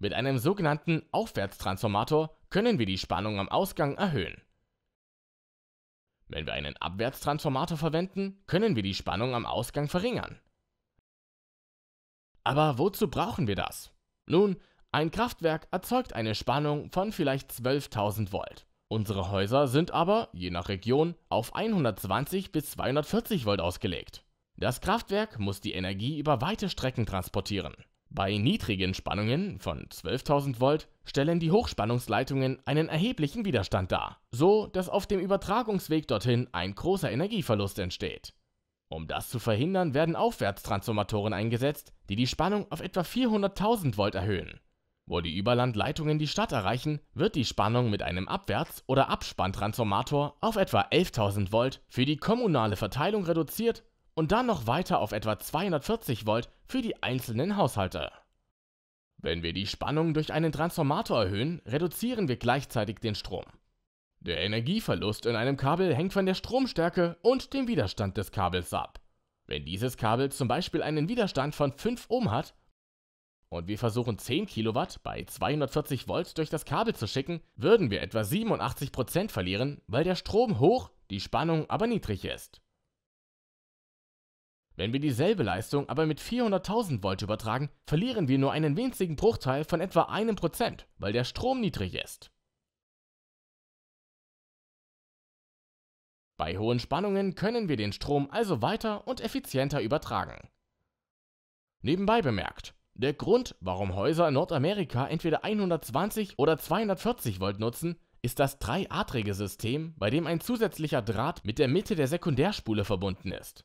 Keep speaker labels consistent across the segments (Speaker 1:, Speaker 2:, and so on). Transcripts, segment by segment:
Speaker 1: Mit einem sogenannten Aufwärtstransformator können wir die Spannung am Ausgang erhöhen. Wenn wir einen Abwärtstransformator verwenden, können wir die Spannung am Ausgang verringern. Aber wozu brauchen wir das? Nun, ein Kraftwerk erzeugt eine Spannung von vielleicht 12.000 Volt. Unsere Häuser sind aber, je nach Region, auf 120 bis 240 Volt ausgelegt. Das Kraftwerk muss die Energie über weite Strecken transportieren. Bei niedrigen Spannungen von 12.000 Volt stellen die Hochspannungsleitungen einen erheblichen Widerstand dar, so dass auf dem Übertragungsweg dorthin ein großer Energieverlust entsteht. Um das zu verhindern, werden Aufwärtstransformatoren eingesetzt, die die Spannung auf etwa 400.000 Volt erhöhen. Wo die Überlandleitungen die Stadt erreichen, wird die Spannung mit einem Abwärts- oder Abspanntransformator auf etwa 11.000 Volt für die kommunale Verteilung reduziert und dann noch weiter auf etwa 240 Volt für die einzelnen Haushalte. Wenn wir die Spannung durch einen Transformator erhöhen, reduzieren wir gleichzeitig den Strom. Der Energieverlust in einem Kabel hängt von der Stromstärke und dem Widerstand des Kabels ab. Wenn dieses Kabel zum Beispiel einen Widerstand von 5 Ohm hat und wir versuchen 10 Kilowatt bei 240 Volt durch das Kabel zu schicken, würden wir etwa 87% Prozent verlieren, weil der Strom hoch, die Spannung aber niedrig ist. Wenn wir dieselbe Leistung aber mit 400.000 Volt übertragen, verlieren wir nur einen winzigen Bruchteil von etwa einem Prozent, weil der Strom niedrig ist. Bei hohen Spannungen können wir den Strom also weiter und effizienter übertragen. Nebenbei bemerkt, der Grund, warum Häuser in Nordamerika entweder 120 oder 240 Volt nutzen, ist das dreiadrige System, bei dem ein zusätzlicher Draht mit der Mitte der Sekundärspule verbunden ist.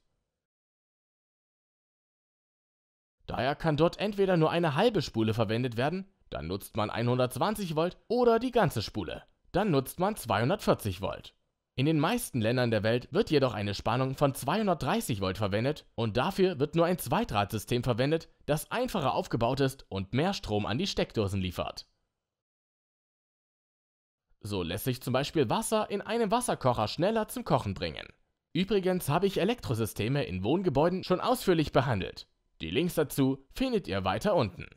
Speaker 1: Daher kann dort entweder nur eine halbe Spule verwendet werden, dann nutzt man 120 Volt oder die ganze Spule, dann nutzt man 240 Volt. In den meisten Ländern der Welt wird jedoch eine Spannung von 230 Volt verwendet und dafür wird nur ein Zweidrahtsystem verwendet, das einfacher aufgebaut ist und mehr Strom an die Steckdosen liefert. So lässt sich zum Beispiel Wasser in einem Wasserkocher schneller zum Kochen bringen. Übrigens habe ich Elektrosysteme in Wohngebäuden schon ausführlich behandelt. Die Links dazu findet ihr weiter unten.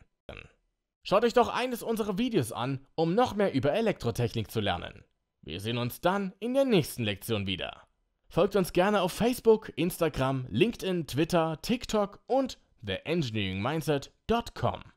Speaker 1: Schaut euch doch eines unserer Videos an, um noch mehr über Elektrotechnik zu lernen. Wir sehen uns dann in der nächsten Lektion wieder. Folgt uns gerne auf Facebook, Instagram, LinkedIn, Twitter, TikTok und theengineeringmindset.com.